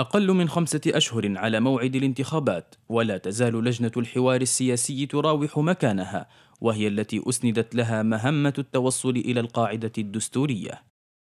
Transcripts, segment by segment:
أقل من خمسة أشهر على موعد الانتخابات ولا تزال لجنة الحوار السياسي تراوح مكانها وهي التي أسندت لها مهمة التوصل إلى القاعدة الدستورية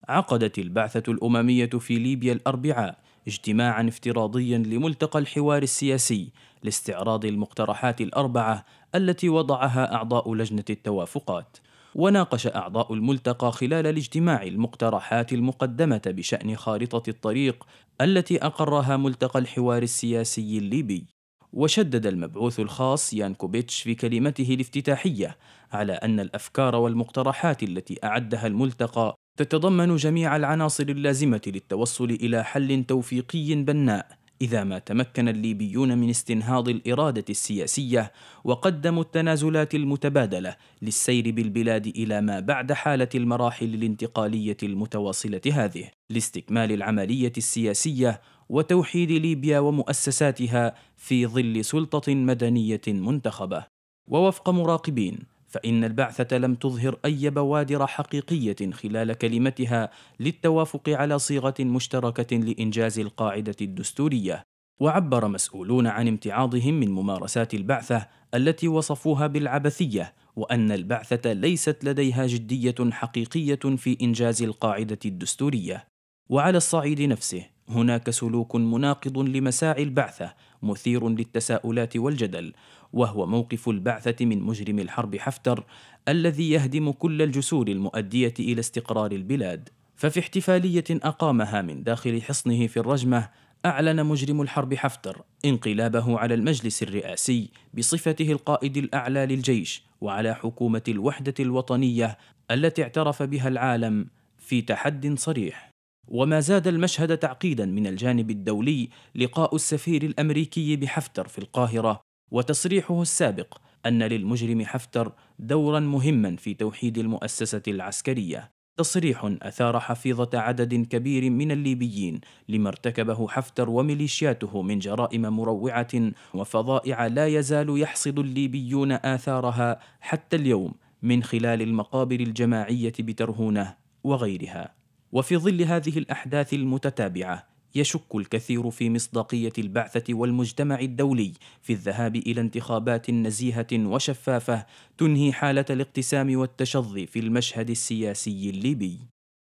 عقدت البعثة الأممية في ليبيا الأربعاء اجتماعا افتراضيا لملتقى الحوار السياسي لاستعراض المقترحات الأربعة التي وضعها أعضاء لجنة التوافقات وناقش أعضاء الملتقى خلال الاجتماع المقترحات المقدمة بشأن خارطة الطريق التي أقرها ملتقى الحوار السياسي الليبي وشدد المبعوث الخاص يانكوبيتش في كلمته الافتتاحية على أن الأفكار والمقترحات التي أعدها الملتقى تتضمن جميع العناصر اللازمة للتوصل إلى حل توفيقي بناء إذا ما تمكن الليبيون من استنهاض الإرادة السياسية وقدموا التنازلات المتبادلة للسير بالبلاد إلى ما بعد حالة المراحل الانتقالية المتواصلة هذه لاستكمال العملية السياسية وتوحيد ليبيا ومؤسساتها في ظل سلطة مدنية منتخبة ووفق مراقبين فإن البعثة لم تظهر أي بوادر حقيقية خلال كلمتها للتوافق على صيغة مشتركة لإنجاز القاعدة الدستورية، وعبر مسؤولون عن امتعاضهم من ممارسات البعثة التي وصفوها بالعبثية، وأن البعثة ليست لديها جدية حقيقية في إنجاز القاعدة الدستورية. وعلى الصعيد نفسه، هناك سلوك مناقض لمساعي البعثه مثير للتساؤلات والجدل وهو موقف البعثه من مجرم الحرب حفتر الذي يهدم كل الجسور المؤديه الى استقرار البلاد ففي احتفاليه اقامها من داخل حصنه في الرجمه أعلن مجرم الحرب حفتر انقلابه على المجلس الرئاسي بصفته القائد الأعلى للجيش وعلى حكومة الوحدة الوطنية التي اعترف بها العالم في تحد صريح وما زاد المشهد تعقيدا من الجانب الدولي لقاء السفير الامريكي بحفتر في القاهره وتصريحه السابق ان للمجرم حفتر دورا مهما في توحيد المؤسسه العسكريه تصريح اثار حفيظه عدد كبير من الليبيين لما ارتكبه حفتر وميليشياته من جرائم مروعه وفظائع لا يزال يحصد الليبيون اثارها حتى اليوم من خلال المقابر الجماعيه بترهونه وغيرها وفي ظل هذه الاحداث المتتابعه يشك الكثير في مصداقيه البعثه والمجتمع الدولي في الذهاب الى انتخابات نزيهه وشفافه تنهي حاله الاقتسام والتشظي في المشهد السياسي الليبي